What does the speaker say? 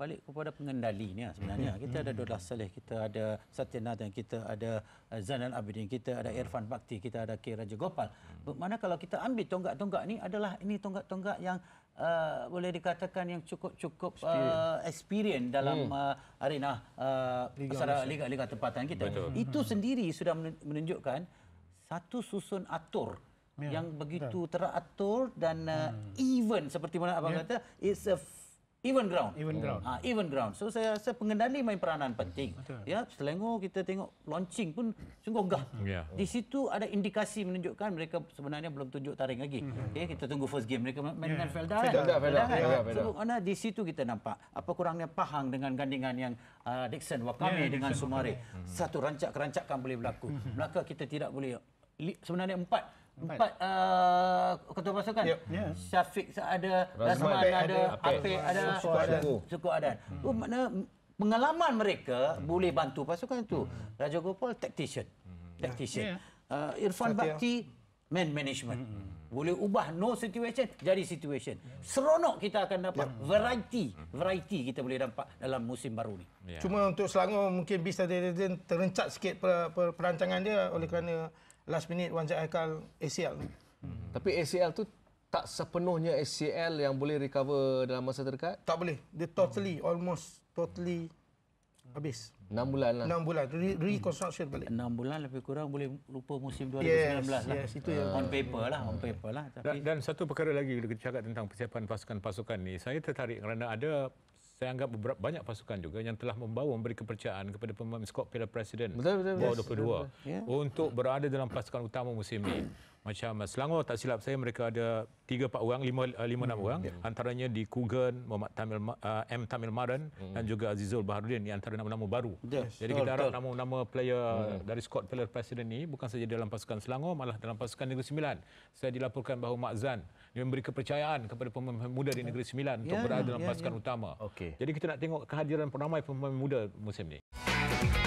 balik kepada pengendalinya lah sebenarnya. Hmm. Kita ada hmm. Dola Saleh, kita ada Satya dan kita ada eh, Zainal Abidin, kita ada hmm. Irfan Bakti, kita ada K. Raja Gopal. Bermakna kalau kita ambil tonggak-tonggak ni adalah ini tonggak-tonggak yang Uh, boleh dikatakan yang cukup-cukup uh, experience dalam hmm. uh, arena uh, liga, liga liga tempatan kita Betul. itu sendiri sudah menunjukkan satu susun atur ya, yang begitu teratur dan uh, hmm. even seperti mana abang yeah. kata it's a even ground even oh. ground ha, even ground so saya rasa pengendali main peranan penting Betul. ya selangor kita tengok launching pun sungguh gah yeah. di situ ada indikasi menunjukkan mereka sebenarnya belum tunjuk taring lagi mm-hmm. kita tunggu first game mereka main ya. dengan felda felda kan? Kan? di situ kita nampak apa kurangnya pahang dengan gandingan yang uh, dixon wakame yeah, dengan dixon sumare wakame. Hmm. satu rancak kerancakan boleh berlaku belaka hmm. kita tidak boleh sebenarnya empat empat uh, ketua pasukan. Yep. Yeah. Syafiq ada Rasman ada, ada Apek ada Suku Adan. Hmm. Oh, makna pengalaman mereka hmm. boleh bantu pasukan tu. Hmm. Raja Gopal tactician. Hmm. Tactician. Yeah. Uh, Irfan Satya. Bakti man management. Hmm. Boleh ubah no situation jadi situation. Hmm. Seronok kita akan dapat yep. Ya. variety, hmm. variety kita boleh dapat dalam musim baru ni. Yeah. Cuma untuk Selangor mungkin bisa Dedin terencat sikit per, per, perancangan dia oleh kerana last minute Wan Zaikal ACL. Hmm. Tapi ACL tu tak sepenuhnya ACL yang boleh recover dalam masa terdekat? Tak boleh. Dia totally, hmm. almost totally habis. 6 bulan lah. 6 bulan. Re hmm. reconstruction balik. 6 bulan lebih kurang boleh lupa musim 2019 yes, lah. Yes, itu yang uh, on paper lah. On paper lah. Tapi... Dan, dan satu perkara lagi bila kita cakap tentang persiapan pasukan-pasukan ni, saya tertarik kerana ada saya anggap beberapa, banyak pasukan juga yang telah membawa memberi kepercayaan kepada pemain skuad Piala Presiden. Betul betul. betul, ya. Untuk berada dalam pasukan utama musim ini macam Selangor tak silap saya mereka ada 3 4 orang 5 5 6 hmm. orang yeah. antaranya di Kugen Muhammad Tamil uh, M Tamil Maran hmm. dan juga Azizul Baharudin ni antara nama-nama baru. Yes. Jadi kita harap nama-nama player hmm. dari squad player Presiden ini bukan saja dalam pasukan Selangor malah dalam pasukan Negeri Sembilan. Saya dilaporkan bahawa Mak Zan memberi kepercayaan kepada pemain muda di Negeri Sembilan yeah. untuk ya, berada dalam yeah. pasukan yeah. utama. Okay. Jadi kita nak tengok kehadiran ramai pemain muda musim ni.